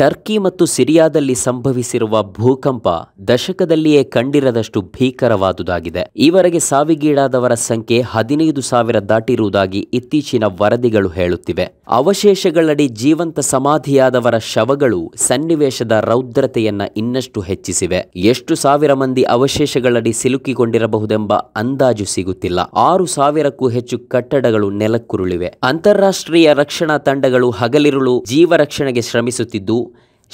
Turkey ಮತ್ತು ಸಿರಿಯಾದಲ್ಲಿ ಸಂಭವಿಸಿರುವ ಭೂಕಂಪ ದಶಕದಲ್ಲಿಯೇ ಕಂಡಿರದಷ್ಟು ಭೀಕರವಾದುದಾಗಿದೆ ಈವರೆಗೆ ಸಾವಿಗೀಡಾದವರ ಸಂಖ್ಯೆ ಹದಿನೈದು ಸಾವಿರ ದಾಟಿರುವುದಾಗಿ ಇತ್ತೀಚಿನ ವರದಿಗಳು ಹೇಳುತ್ತಿವೆ ಅವಶೇಷಗಳಡಿ ಜೀವಂತ ಸಮಾಧಿಯಾದವರ ಶವಗಳು ಸನ್ನಿವೇಶದ ರೌದ್ರತೆಯನ್ನ ಇನ್ನಷ್ಟು ಹೆಚ್ಚಿಸಿವೆ ಎಷ್ಟು ಸಾವಿರ ಮಂದಿ ಅವಶೇಷಗಳಡಿ ಸಿಲುಕಿಕೊಂಡಿರಬಹುದೆಂಬ ಅಂದಾಜು ಸಿಗುತ್ತಿಲ್ಲ ಆರು ಸಾವಿರಕ್ಕೂ ಹೆಚ್ಚು ಕಟ್ಟಡಗಳು ನೆಲಕ್ಕುರುಳಿವೆ ಅಂತಾರಾಷ್ಟ್ರೀಯ ರಕ್ಷಣಾ ತಂಡಗಳು ಹಗಲಿರುಳು ಜೀವ ರಕ್ಷಣೆಗೆ ಶ್ರಮಿಸುತ್ತಿದ್ದು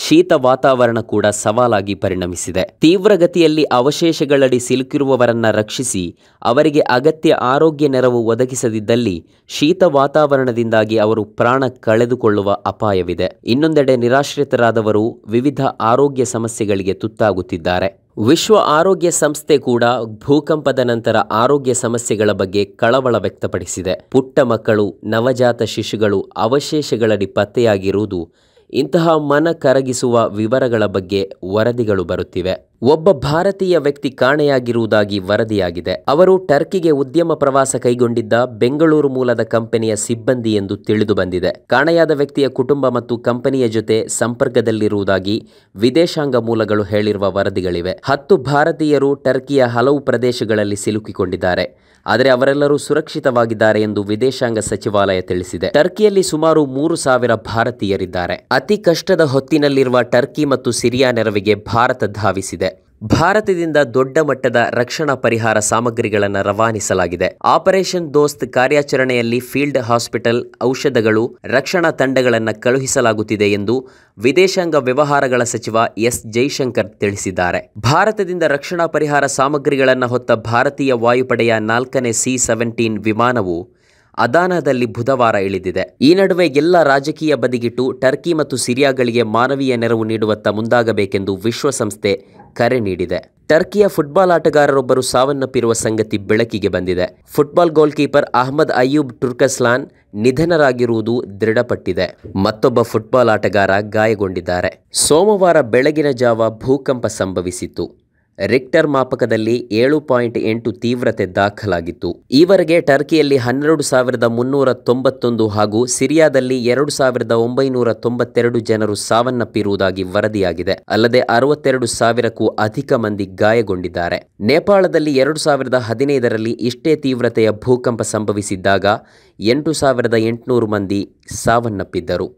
ಶೀತ ವಾತಾವರಣ ಕೂಡ ಸವಾಲಾಗಿ ಪರಿಣಮಿಸಿದೆ ತೀವ್ರಗತಿಯಲ್ಲಿ ಅವಶೇಷಗಳಡಿ ಸಿಲುಕಿರುವವರನ್ನ ರಕ್ಷಿಸಿ ಅವರಿಗೆ ಅಗತ್ಯ ಆರೋಗ್ಯ ನೆರವು ಒದಗಿಸದಿದ್ದಲ್ಲಿ ಶೀತ ವಾತಾವರಣದಿಂದಾಗಿ ಅವರು ಪ್ರಾಣ ಕಳೆದುಕೊಳ್ಳುವ ಅಪಾಯವಿದೆ ಇನ್ನೊಂದೆಡೆ ನಿರಾಶ್ರಿತರಾದವರು ವಿವಿಧ ಆರೋಗ್ಯ ಸಮಸ್ಯೆಗಳಿಗೆ ತುತ್ತಾಗುತ್ತಿದ್ದಾರೆ ವಿಶ್ವ ಆರೋಗ್ಯ ಸಂಸ್ಥೆ ಕೂಡ ಭೂಕಂಪದ ನಂತರ ಆರೋಗ್ಯ ಸಮಸ್ಯೆಗಳ ಬಗ್ಗೆ ಕಳವಳ ವ್ಯಕ್ತಪಡಿಸಿದೆ ಪುಟ್ಟ ಮಕ್ಕಳು ನವಜಾತ ಶಿಶುಗಳು ಅವಶೇಷಗಳಡಿ ಪತ್ತೆಯಾಗಿರುವುದು ಇಂತಹ ಮನ ಕರಗಿಸುವ ವಿವರಗಳ ಬಗ್ಗೆ ವರದಿಗಳು ಬರುತ್ತಿವೆ ಒಬ್ಬ ಭಾರತೀಯ ವ್ಯಕ್ತಿ ಕಾಣೆಯಾಗಿರುವುದಾಗಿ ವರದಿಯಾಗಿದೆ ಅವರು ಟರ್ಕಿಗೆ ಉದ್ಯಮ ಪ್ರವಾಸ ಕೈಗೊಂಡಿದ್ದ ಬೆಂಗಳೂರು ಮೂಲದ ಕಂಪನಿಯ ಸಿಬ್ಬಂದಿ ಎಂದು ತಿಳಿದು ಬಂದಿದೆ ಕಾಣೆಯಾದ ವ್ಯಕ್ತಿಯ ಕುಟುಂಬ ಮತ್ತು ಕಂಪನಿಯ ಜೊತೆ ಸಂಪರ್ಕದಲ್ಲಿರುವುದಾಗಿ ವಿದೇಶಾಂಗ ಮೂಲಗಳು ಹೇಳಿರುವ ವರದಿಗಳಿವೆ ಹತ್ತು ಭಾರತೀಯರು ಟರ್ಕಿಯ ಹಲವು ಪ್ರದೇಶಗಳಲ್ಲಿ ಸಿಲುಕಿಕೊಂಡಿದ್ದಾರೆ ಆದರೆ ಅವರೆಲ್ಲರೂ ಸುರಕ್ಷಿತವಾಗಿದ್ದಾರೆ ಎಂದು ವಿದೇಶಾಂಗ ಸಚಿವಾಲಯ ತಿಳಿಸಿದೆ ಟರ್ಕಿಯಲ್ಲಿ ಸುಮಾರು ಮೂರು ಸಾವಿರ ಭಾರತೀಯರಿದ್ದಾರೆ ಅತಿ ಕಷ್ಟದ ಹೊತ್ತಿನಲ್ಲಿರುವ ಟರ್ಕಿ ಮತ್ತು ಸಿರಿಯಾ ನೆರವಿಗೆ ಭಾರತ ಧಾವಿಸಿದೆ ಭಾರತದಿಂದ ದೊಡ್ಡ ಮಟ್ಟದ ರಕ್ಷಣಾ ಪರಿಹಾರ ಸಾಮಗ್ರಿಗಳನ್ನು ರವಾನಿಸಲಾಗಿದೆ ಆಪರೇಷನ್ ದೋಸ್ತ್ ಕಾರ್ಯಾಚರಣೆಯಲ್ಲಿ ಫೀಲ್ಡ್ ಹಾಸ್ಪಿಟಲ್ ಔಷಧಗಳು ರಕ್ಷಣಾ ತಂಡಗಳನ್ನು ಕಳುಹಿಸಲಾಗುತ್ತಿದೆ ಎಂದು ವಿದೇಶಾಂಗ ವ್ಯವಹಾರಗಳ ಸಚಿವ ಎಸ್ ಜೈಶಂಕರ್ ತಿಳಿಸಿದ್ದಾರೆ ಭಾರತದಿಂದ ರಕ್ಷಣಾ ಪರಿಹಾರ ಸಾಮಗ್ರಿಗಳನ್ನು ಹೊತ್ತ ಭಾರತೀಯ ವಾಯುಪಡೆಯ ನಾಲ್ಕನೇ ಸಿ ಸೆವೆಂಟೀನ್ ವಿಮಾನವು ಅದಾನದಲ್ಲಿ ಬುಧವಾರ ಇಳಿದಿದೆ ಈ ನಡುವೆ ಎಲ್ಲ ರಾಜಕೀಯ ಬದಿಗಿಟ್ಟು ಟರ್ಕಿ ಮತ್ತು ಸಿರಿಯಾಗಳಿಗೆ ಮಾನವೀಯ ನೆರವು ನೀಡುವತ್ತ ಮುಂದಾಗಬೇಕೆಂದು ವಿಶ್ವಸಂಸ್ಥೆ ಕರೆ ನೀಡಿದೆ ಟರ್ಕಿಯ ಫುಟ್ಬಾಲ್ ಆಟಗಾರರೊಬ್ಬರು ಸಾವನ್ನಪ್ಪಿರುವ ಸಂಗತಿ ಬೆಳಕಿಗೆ ಬಂದಿದೆ football goalkeeper Ahmet Eyup Turkaslan ನಿಧನರಾಗಿರುವುದು ದೃಢಪಟ್ಟಿದೆ ಮತ್ತೊಬ್ಬ ಫುಟ್ಬಾಲ್ ಆಟಗಾರ ಗಾಯಗೊಂಡಿದ್ದಾರೆ ಸೋಮವಾರ ಬೆಳಗಿನ ಜಾವ ಭೂಕಂಪ ಸಂಭವಿಸಿತು ರಿಕ್ಟರ್ ಮಾಪಕದಲ್ಲಿ ಏಳು ಪಾಯಿಂಟ್ ಎಂಟು ತೀವ್ರತೆ ದಾಖಲಾಗಿತ್ತು ಈವರೆಗೆ ಟರ್ಕಿಯಲ್ಲಿ ಹನ್ನೆರಡು ಸಾವಿರದ ಮುನ್ನೂರ ತೊಂಬತ್ತೊಂದು ಹಾಗೂ ಸಿರಿಯಾದಲ್ಲಿ ಎರಡು ಸಾವಿರದ ಒಂಬೈನೂರ ತೊಂಬತ್ತೆರಡು ಜನರು ಸಾವನ್ನಪ್ಪಿರುವುದಾಗಿ ವರದಿಯಾಗಿದೆ ಅಲ್ಲದೆ ಅರವತ್ತೆರಡು ಸಾವಿರಕ್ಕೂ ಅಧಿಕ ಮಂದಿ ಗಾಯಗೊಂಡಿದ್ದಾರೆ ನೇಪಾಳದಲ್ಲಿ ಎರಡು ಸಾವಿರದ ಹದಿನೈದರಲ್ಲಿ ಇಷ್ಟೇ ತೀವ್ರತೆಯ ಭೂಕಂಪ ಸಂಭವಿಸಿದ್ದಾಗ ಎಂಟು ಸಾವಿರದ ಎಂಟುನೂರು ಮಂದಿ ಸಾವನ್ನಪ್ಪಿದ್ದರು